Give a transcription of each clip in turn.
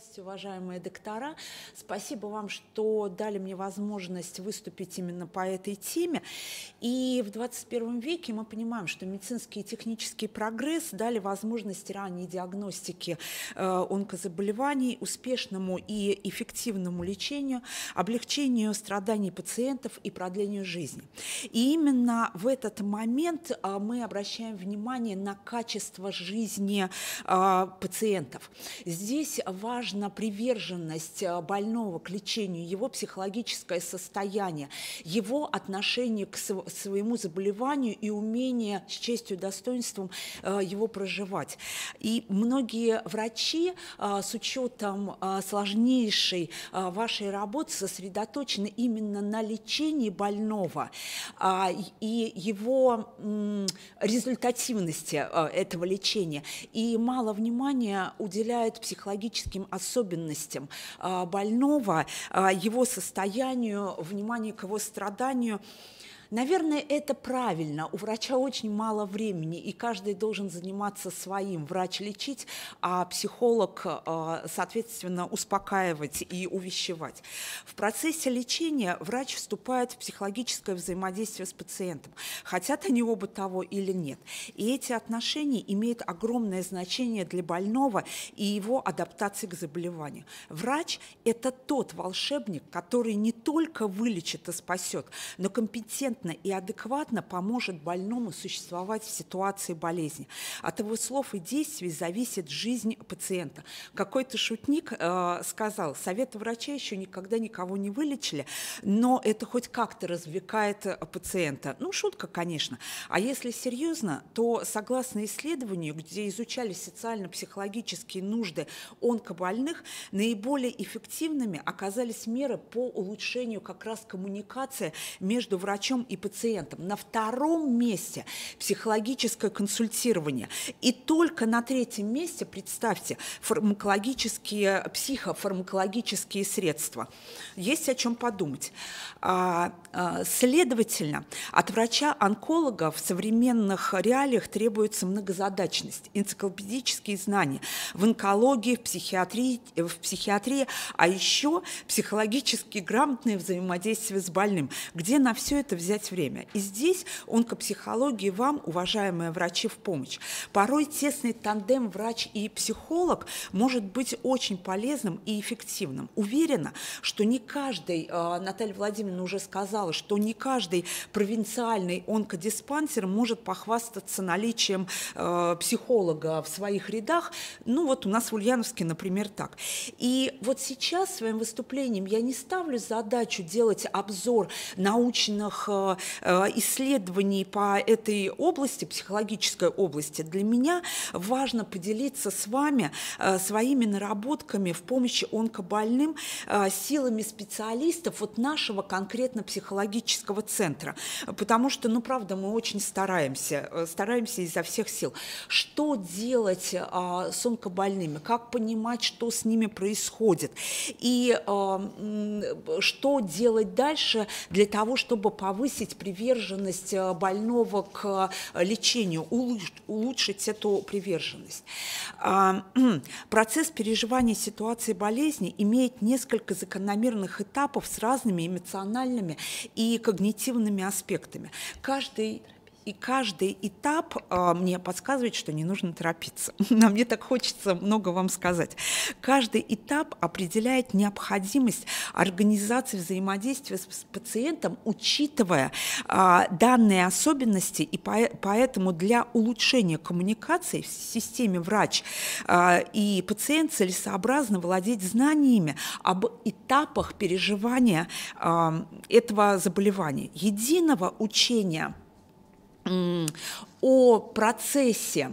Здравствуйте, уважаемые доктора. Спасибо вам, что дали мне возможность выступить именно по этой теме. И в 21 веке мы понимаем, что медицинский и технический прогресс дали возможность ранней диагностики э, онкозаболеваний, успешному и эффективному лечению, облегчению страданий пациентов и продлению жизни. И именно в этот момент э, мы обращаем внимание на качество жизни э, пациентов. Здесь важно важна приверженность э, больного к лечению, его психологическое состояние, его отношение к своему заболеванию и умение с честью и достоинством э, его проживать. И многие врачи э, с учетом сложнейшей вашей работы сосредоточены именно на лечении больного а, и его результативности этого лечения. И мало внимания уделяют психологическим особенностям а, больного, а, его состоянию, вниманию к его страданию. Наверное, это правильно. У врача очень мало времени, и каждый должен заниматься своим. Врач лечить, а психолог, а, соответственно, успокаивать и увещевать. В процессе лечения врач вступает в психологическое взаимодействие с пациентом, хотят они оба того или нет. И эти отношения имеют огромное значение для больного и его адаптации к заболеванию. Врач – это тот волшебник, который не только вылечит и спасет, но компетентно грамотно и адекватно поможет больному существовать в ситуации болезни. От его слов и действий зависит жизнь пациента. Какой-то шутник э, сказал, советы врача еще никогда никого не вылечили, но это хоть как-то развлекает э, пациента. Ну, шутка, конечно. А если серьезно, то согласно исследованию, где изучали социально-психологические нужды онкобольных, наиболее эффективными оказались меры по улучшению как раз коммуникации между врачом и пациентам. На втором месте психологическое консультирование. И только на третьем месте, представьте, фармакологические, психофармакологические средства. Есть о чем подумать. А, а, следовательно, от врача-онколога в современных реалиях требуется многозадачность, энциклопедические знания в онкологии, в психиатрии, в психиатрии а еще психологически грамотное взаимодействие с больным. Где на все это взять терять время. И здесь онкопсихология вам, уважаемые врачи, в помощь. Порой тесный тандем врач и психолог может быть очень полезным и эффективным. Уверена, что не каждый, а, Наталья Владимировна уже сказала, что не каждый провинциальный онкодиспансер может похвастаться наличием а, психолога в своих рядах. Ну вот у нас в Ульяновске, например, так. И вот сейчас своим выступлением я не ставлю задачу делать обзор научных а, Э, исследований по этой области, психологической области, для меня важно поделиться с вами э, своими наработками в помощи онкобольным э, силами специалистов вот нашего конкретно психологического центра. Потому что, ну, правда, мы очень стараемся, стараемся изо всех сил. Что делать с онкобольными? Как понимать, что с ними происходит? И что делать дальше для того, чтобы повысить повысить приверженность э, больного к э, лечению, улучшить эту приверженность. А, процесс переживания ситуации болезни имеет несколько закономерных этапов с разными эмоциональными и когнитивными аспектами. Каждый и каждый этап а, мне подсказывает, что не нужно торопиться. Но а мне так хочется много вам сказать. Каждый этап определяет необходимость организации взаимодействия с пациентом, учитывая а, данные особенности, и поэтому для улучшения коммуникации в системе врач и пациент целесообразно владеть знаниями об этапах переживания этого заболевания. Единого учения – о процессе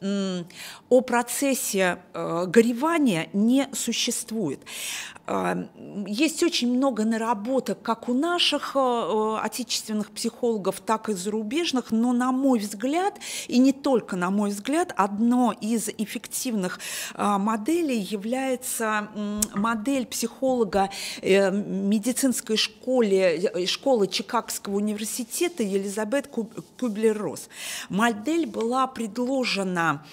о процессе э, горевания не существует. А, есть очень много наработок как у наших э, э, отечественных психологов, так и зарубежных, но, на мой взгляд, и не только на мой взгляд, одно из эффективных а, моделей является модель психолога э, медицинской школы, школы Чикагского университета Елизабет Кюблер-Росс. Модель была предложена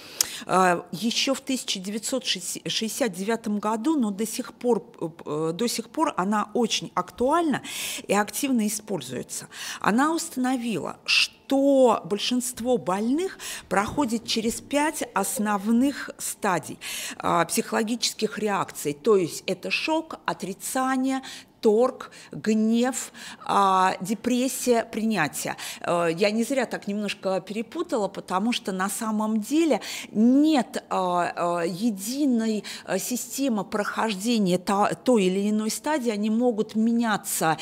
еще в 1969 году, но до сих пор Э, до сих пор она очень актуальна и активно используется. Она установила, что что большинство больных проходит через пять основных стадий а, психологических реакций. То есть это шок, отрицание, торг, гнев, а, депрессия, принятие. Э, я не зря так немножко перепутала, потому что на самом деле нет э, э, единой системы прохождения той или иной стадии, они могут меняться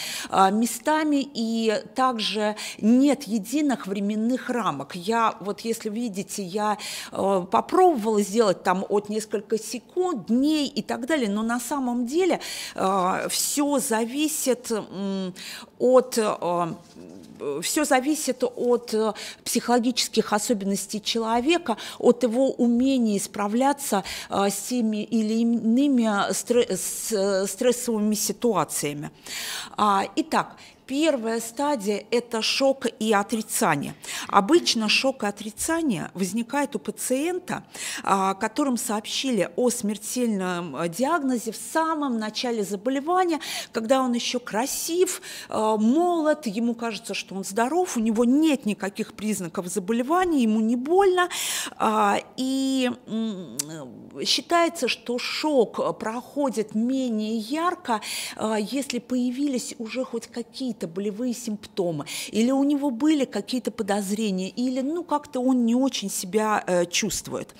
местами, и также нет единого разных временных рамок. Я, вот если видите, я э, попробовала сделать там от несколько секунд, дней и так далее, но на самом деле э, все зависит э, от... Э, все зависит от э, психологических особенностей человека, от его умения справляться э, с теми или иными э, стрессовыми ситуациями. А, итак, Первая стадия – это шок и отрицание. Обычно шок и отрицание возникает у пациента, а, которым сообщили о смертельном э, диагнозе в самом начале заболевания, когда он еще красив, э, молод, ему кажется, что он здоров, у него нет никаких признаков заболевания, ему не больно, а, и считается, что шок проходит менее ярко, а, если появились уже хоть какие какие-то болевые симптомы, или у него были какие-то подозрения, или ну как-то он не очень себя э, чувствует.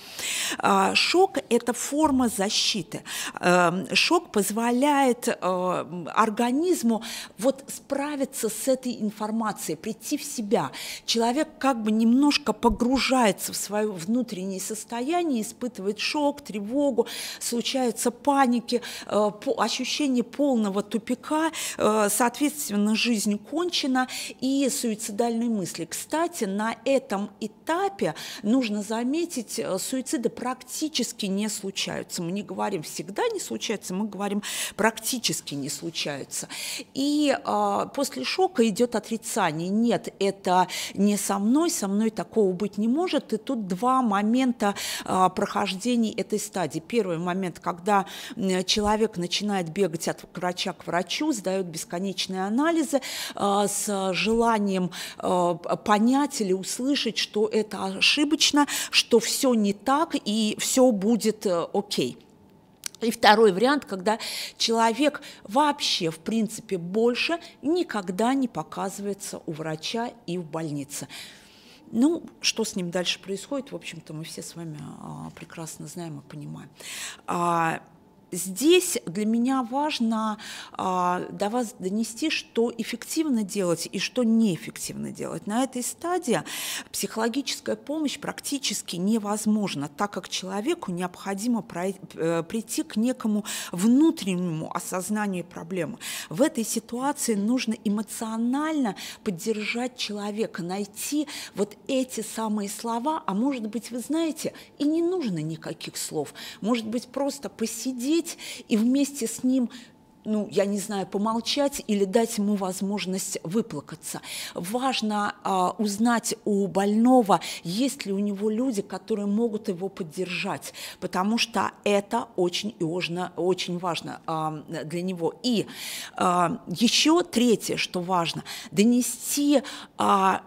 Э, шок – это форма защиты. Э, шок позволяет э, организму вот справиться с этой информацией, прийти в себя. Человек как бы немножко погружается в свое внутреннее состояние, испытывает шок, тревогу, случаются паники, э, по, ощущение полного тупика, э, соответственно, жизнь кончена и суицидальные мысли. Кстати, на этом этапе нужно заметить, э, суициды практически не случаются. Мы не говорим всегда не случаются, мы говорим практически не случаются. И э, после шока идет отрицание. Нет, это не со мной, со мной такого быть не может. И тут два момента э, прохождения этой стадии. Первый момент, когда человек начинает бегать от врача к врачу, сдает бесконечные анализы, сердце, а, с желанием а, понять или услышать, что это ошибочно, что все не так и все будет э, окей. И второй вариант, когда человек вообще, в принципе, больше никогда не показывается у врача и в больнице. Ну, что с ним дальше происходит, в общем-то, мы все с вами а, прекрасно знаем и понимаем. А, Здесь для меня важно а, до вас донести, что эффективно делать и что неэффективно делать. На этой стадии психологическая помощь практически невозможна, так как человеку необходимо э, прийти к некому внутреннему осознанию проблемы. В этой ситуации нужно эмоционально поддержать человека, найти вот эти самые слова, а может быть, вы знаете, и не нужно никаких слов, может быть, просто посидеть посмотреть и вместе с ним ну, я не знаю, помолчать или дать ему возможность выплакаться. Важно а, узнать у больного, есть ли у него люди, которые могут его поддержать, потому что это очень и важно, очень важно а, для него. И а, еще третье, что важно, донести а,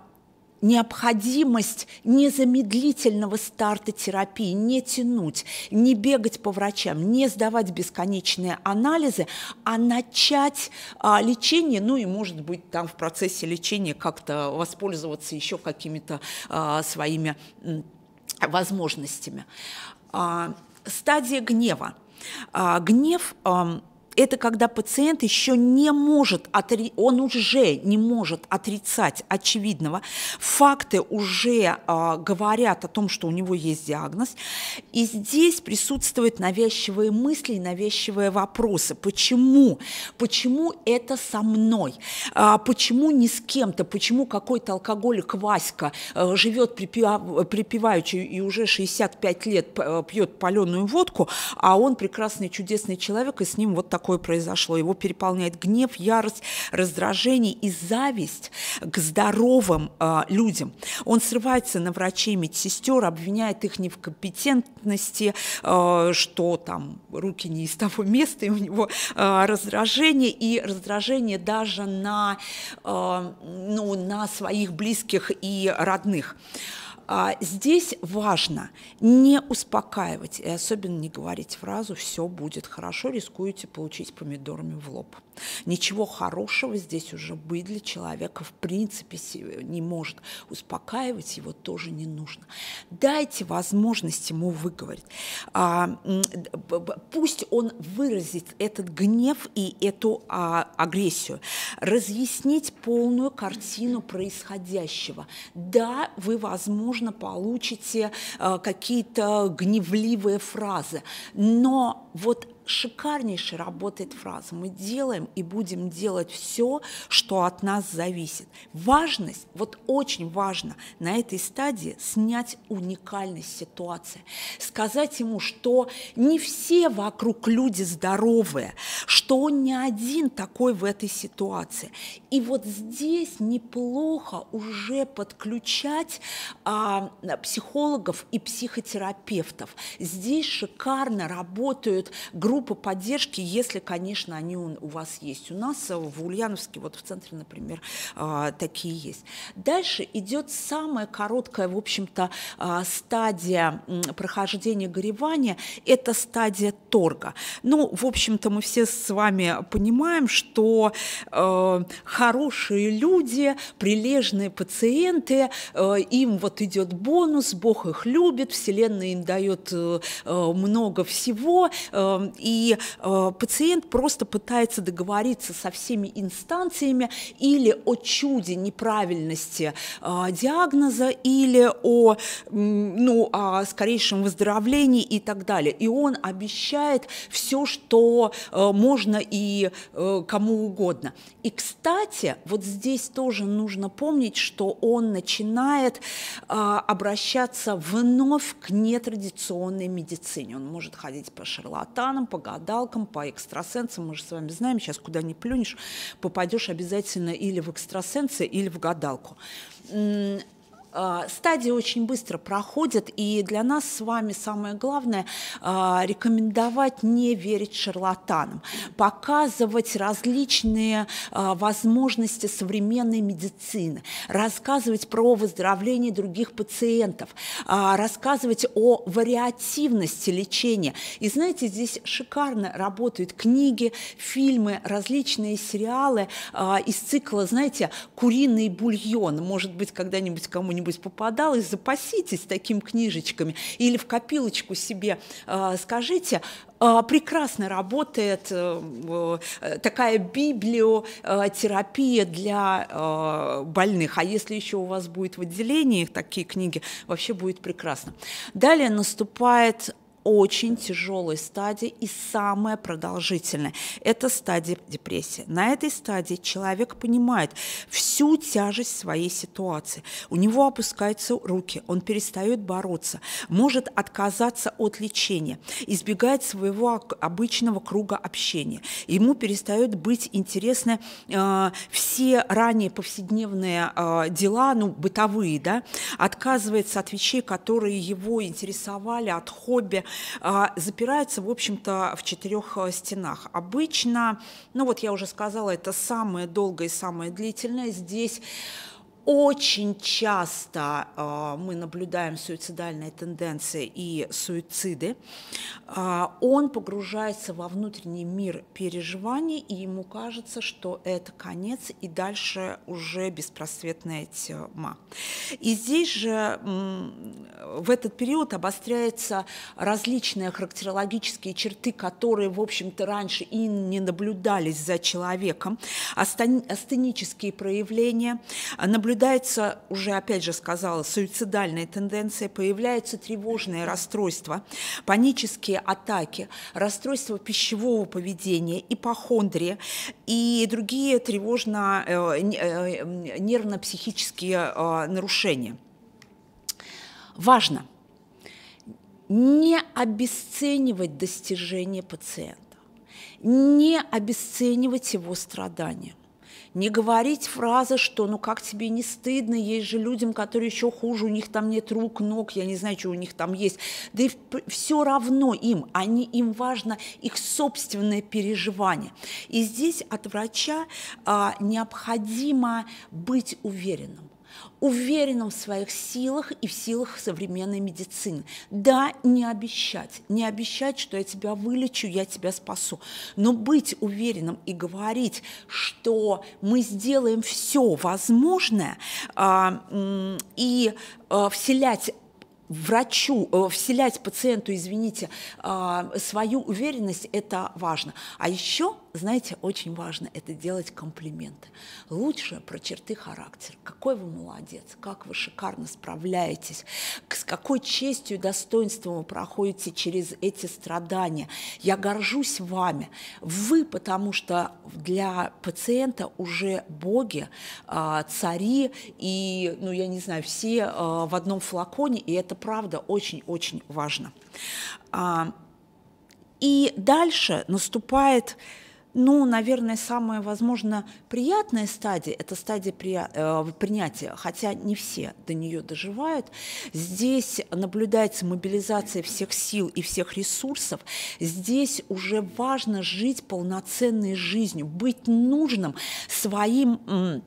необходимость незамедлительного старта терапии, не тянуть, не бегать по врачам, не сдавать бесконечные анализы, а начать а, лечение, ну и, может быть, там в процессе лечения как-то воспользоваться еще какими-то а, своими возможностями. А, стадия гнева. А, гнев... А, это когда пациент еще не может, отри... он уже не может отрицать очевидного, факты уже э, говорят о том, что у него есть диагноз, и здесь присутствуют навязчивые мысли и навязчивые вопросы. Почему? Почему это со мной? А почему не с кем-то? Почему какой-то алкоголик Васька э, живет припеваючи и уже 65 лет э, пьет паленую водку, а он прекрасный, чудесный человек, и с ним вот так такое произошло. Его переполняет гнев, ярость, раздражение и зависть к здоровым э, людям. Он срывается на врачей, медсестер, обвиняет их не в компетентности, э, что там руки не из того места, и у него э, раздражение, и раздражение даже на, э, ну, на своих близких и родных. А здесь важно не успокаивать и особенно не говорить фразу «все будет хорошо, рискуете получить помидорами в лоб». Ничего хорошего здесь уже быть для человека в принципе э, не может. Успокаивать его тоже не нужно. Дайте возможность ему выговорить. А, пусть он выразит этот гнев и эту а, агрессию. Разъяснить полную картину происходящего. Да, вы, возможно, получите э, какие-то гневливые фразы, но вот шикарнейше работает фраза. Мы делаем и будем делать все, что от нас зависит. Важность, вот очень важно на этой стадии снять уникальность ситуации. Сказать ему, что не все вокруг люди здоровые, что он не один такой в этой ситуации. И вот здесь неплохо уже подключать а, психологов и психотерапевтов. Здесь шикарно работают группы группы поддержки, если, конечно, они у вас есть. У нас э, в Ульяновске, вот в центре, например, а, такие есть. Дальше идет самая короткая, в общем-то, а, стадия прохождения горевания, это стадия торга. Ну, в общем-то, мы все с вами понимаем, что э, хорошие люди, прилежные пациенты, э, им вот идет бонус, Бог их любит, Вселенная им дает много всего, и э, пациент просто пытается договориться со всеми инстанциями или о чуде неправильности э, диагноза, или о, ну, о скорейшем выздоровлении и так далее. И он обещает все, что э, можно и э, кому угодно. И, кстати, вот здесь тоже нужно помнить, что он начинает э, обращаться вновь к нетрадиционной медицине. Он может ходить по шарлатанам, по по гадалкам, по экстрасенсам. Мы же с вами знаем, сейчас куда ни плюнешь, попадешь обязательно или в экстрасенсы, или в гадалку. А, стадии очень быстро проходят, и для нас с вами самое главное а, рекомендовать не верить шарлатанам, показывать различные а, возможности современной медицины, рассказывать про выздоровление других пациентов, рассказывать о вариативности лечения. И знаете, здесь шикарно работают книги, фильмы, различные сериалы из цикла, знаете, «Куриный бульон». Может быть, когда-нибудь кому-нибудь что-нибудь попадалось, запаситесь такими книжечками или в копилочку себе а, скажите, «А, прекрасно работает э, э, такая библиотерапия для а, больных. А если еще у вас будет в отделении такие книги, вообще будет прекрасно. Далее наступает очень тяжелой стадии и самая продолжительная. Это стадия депрессии. На этой стадии человек понимает всю тяжесть своей ситуации. У него опускаются руки, он перестает бороться, может отказаться от лечения, избегает своего обычного круга общения. Ему перестают быть интересны э, все ранее повседневные э, дела, ну, бытовые, да, отказывается от вещей, которые его интересовали, от хобби, а, запирается, в общем-то, в четырех э, стенах. Обычно, ну вот я уже сказала, это самое долгое и самое длительное. Здесь очень часто э, мы наблюдаем суицидальные тенденции и суициды. Э, он погружается во внутренний мир переживаний, и ему кажется, что это конец, и дальше уже беспросветная тьма. И здесь же э, в этот период обостряются различные характерологические черты, которые, в общем-то, раньше и не наблюдались за человеком. Астенические проявления, наблюдались наблюдается, уже опять же сказала, суицидальная тенденция, появляются тревожные расстройства, панические атаки, расстройства пищевого поведения, ипохондрия и другие тревожно-нервно-психические э, э, э, нарушения. Важно не обесценивать достижения пациента, не обесценивать его страдания – не говорить фразы, что ну как тебе не стыдно, есть же людям, которые еще хуже, у них там нет рук, ног, я не знаю, что у них там есть. Да и все равно им, они, им важно их собственное переживание. И здесь от врача а, необходимо быть уверенным уверенным в своих силах и в силах современной медицины. Да, не обещать, не обещать, что я тебя вылечу, я тебя спасу, но быть уверенным и говорить, что мы сделаем все возможное а, и а, вселять врачу, э, вселять пациенту, извините, а, свою уверенность, это важно. А еще знаете, очень важно это делать комплименты. Лучше про черты характера. Какой вы молодец, как вы шикарно справляетесь, с какой честью и достоинством вы проходите через эти страдания. Я горжусь вами. Вы, потому что для пациента уже боги, а, цари и, ну, я не знаю, все а, в одном флаконе, и это правда очень-очень важно. А, и дальше наступает ну, наверное, самая, возможно, приятная стадия – это стадия при, э, принятия, хотя не все до нее доживают. Здесь наблюдается мобилизация всех сил и всех ресурсов. Здесь уже важно жить полноценной жизнью, быть нужным своим м,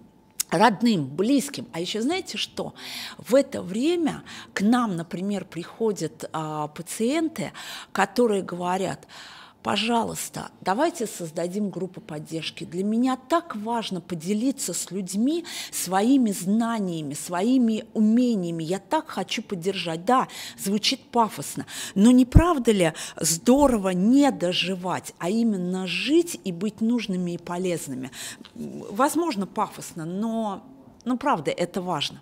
родным, близким. А еще знаете что? В это время к нам, например, приходят а, пациенты, которые говорят – пожалуйста, давайте создадим группу поддержки. Для меня так важно поделиться с людьми своими знаниями, своими умениями. Я так хочу поддержать. Да, звучит пафосно, но не правда ли здорово не доживать, а именно жить и быть нужными и полезными? Возможно, пафосно, но ну, правда, это важно.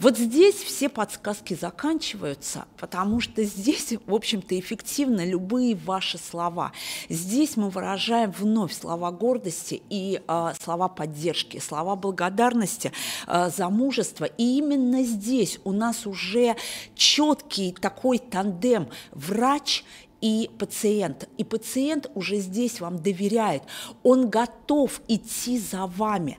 Вот здесь все подсказки заканчиваются, потому что здесь, в общем-то, эффективны любые ваши слова. Здесь мы выражаем вновь слова гордости и э, слова поддержки, слова благодарности э, за мужество. И именно здесь у нас уже четкий такой тандем врач и пациент. И пациент уже здесь вам доверяет, он готов идти за вами.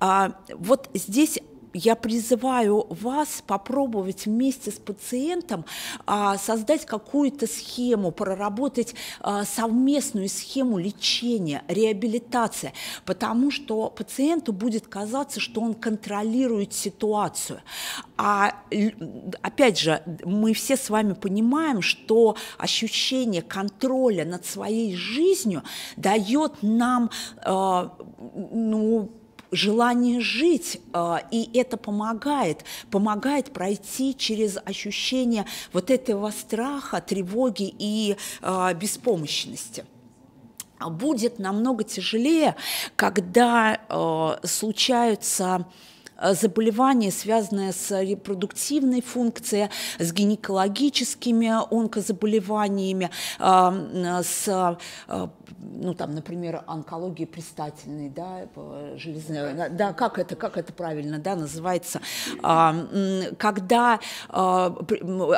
А, вот здесь я призываю вас попробовать вместе с пациентом а, создать какую-то схему, проработать а, совместную схему лечения, реабилитации, потому что пациенту будет казаться, что он контролирует ситуацию. А опять же, мы все с вами понимаем, что ощущение контроля над своей жизнью дает нам э, ну, желание жить, а, и это помогает, помогает пройти через ощущение вот этого страха, тревоги и а, беспомощности будет намного тяжелее, когда а, случаются Э, заболевания, связанные с репродуктивной функцией, с гинекологическими онкозаболеваниями, эм, с, э, ну, там, например, онкологией предстательной, да, железной, да, как это, как это правильно, да, называется, а, когда, э,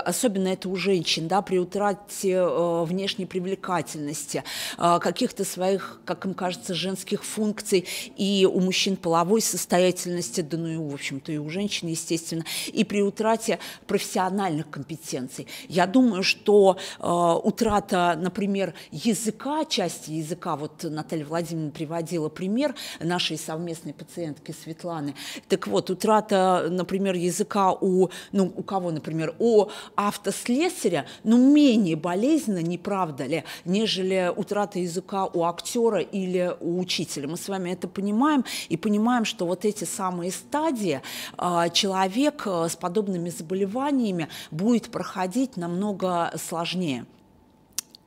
особенно это у женщин, да, при утрате внешней привлекательности, каких-то своих, как им кажется, женских функций и у мужчин половой состоятельности, да, ну, в общем-то, и у женщин, естественно, и при утрате профессиональных компетенций. Я думаю, что э, утрата, например, языка, части языка, вот Наталья Владимировна приводила пример нашей совместной пациентки Светланы. Так вот, утрата, например, языка у, ну, у кого, например, у автослесаря, ну, менее болезненно, не правда ли, нежели утрата языка у актера или у учителя. Мы с вами это понимаем и понимаем, что вот эти самые стадии, стадии а, человек э, с подобными заболеваниями будет проходить намного сложнее.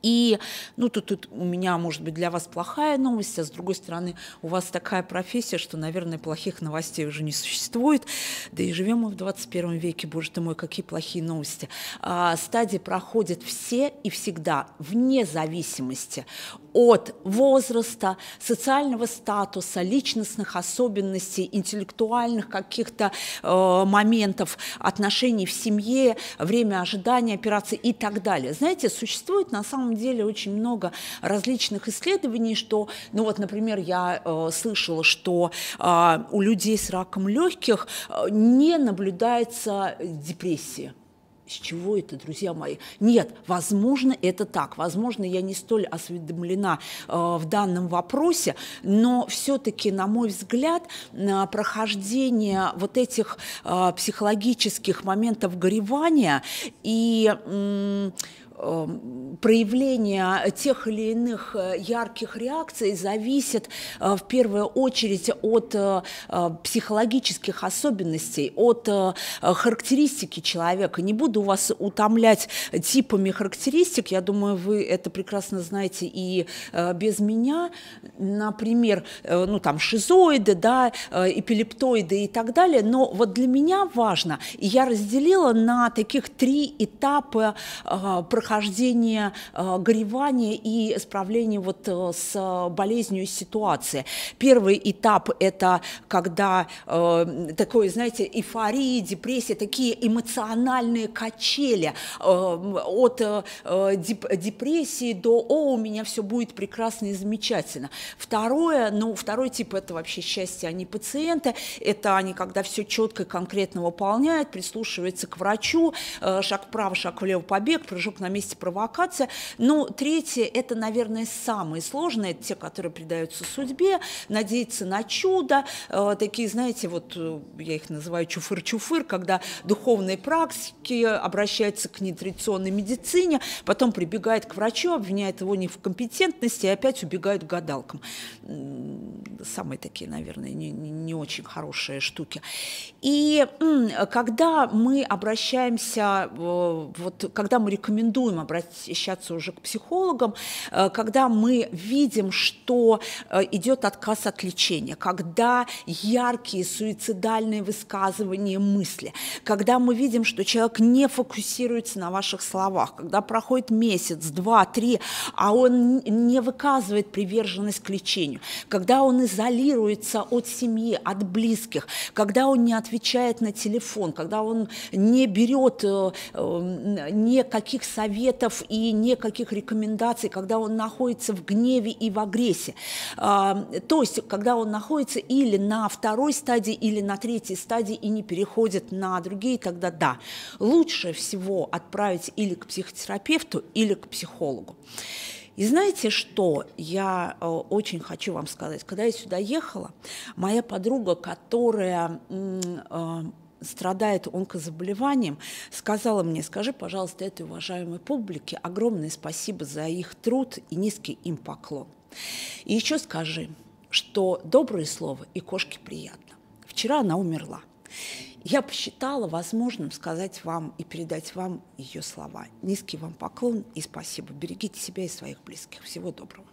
И, ну, тут, тут у меня, может быть, для вас плохая новость, а с другой стороны, у вас такая профессия, что, наверное, плохих новостей уже не существует. Да и живем мы в 21 веке, боже ты мой, какие плохие новости. А, стадии проходят все и всегда, вне зависимости от возраста, социального статуса, личностных особенностей, интеллектуальных каких-то э, моментов, отношений в семье, время ожидания операции и так далее. Знаете, существует на самом самом деле очень много различных исследований, что, ну вот, например, я э, слышала, что э, у людей с раком легких э, не наблюдается депрессия. С чего это, друзья мои? Нет, возможно, это так. Возможно, я не столь осведомлена э, в данном вопросе, но все-таки, на мой взгляд, э, прохождение вот этих э, психологических моментов горевания и э, Эм, проявления тех или иных э, ярких реакций зависит э, в первую очередь от э, психологических особенностей, от характеристики человека. Не буду вас утомлять типами характеристик, я думаю, вы это прекрасно знаете и без меня. Например, ну там шизоиды, да, эпилептоиды и так далее. Но вот для меня важно, я разделила на таких три этапа прохождения прохождение э, горевания и справления вот э, с болезнью ситуации. Первый этап – это когда э, такое, знаете, эйфория, депрессия, такие эмоциональные качели э, от э, деп депрессии до «О, у меня все будет прекрасно и замечательно». Второе, ну, второй тип – это вообще счастье, они а пациенты, это они, когда все четко и конкретно выполняют, прислушиваются к врачу, э, шаг вправо, шаг влево, побег, прыжок на месте провокация. Ну, третье, это, наверное, самые сложные, те, которые предаются судьбе, надеяться на чудо, э, такие, знаете, вот э, я их называю чуфыр-чуфыр, когда духовные практики обращаются к нетрадиционной медицине, потом прибегает к врачу, обвиняет его не в компетентности и опять убегают к гадалкам. Самые такие, наверное, не, не очень хорошие штуки. И когда мы обращаемся, э, вот когда мы рекомендуем рекомендуем обращаться уже к психологам, э, когда мы видим, что э, идет отказ от лечения, когда яркие суицидальные высказывания мысли, когда мы видим, что человек не фокусируется на ваших словах, когда проходит месяц, два, три, а он не выказывает приверженность к лечению, когда он изолируется от семьи, от близких, когда он не отвечает на телефон, когда он не берет э, никаких советов, советов и никаких рекомендаций, когда он находится в гневе и в агрессии. А, то есть, когда он находится или на второй стадии, или на третьей стадии и не переходит на другие, тогда да, лучше всего отправить или к психотерапевту, или к психологу. И знаете, что я э, очень хочу вам сказать? Когда я сюда ехала, моя подруга, которая э, страдает онкозаболеванием, сказала мне, скажи, пожалуйста, этой уважаемой публике огромное спасибо за их труд и низкий им поклон. И еще скажи, что добрые слова и кошке приятно. Вчера она умерла. Я посчитала возможным сказать вам и передать вам ее слова. Низкий вам поклон и спасибо. Берегите себя и своих близких. Всего доброго.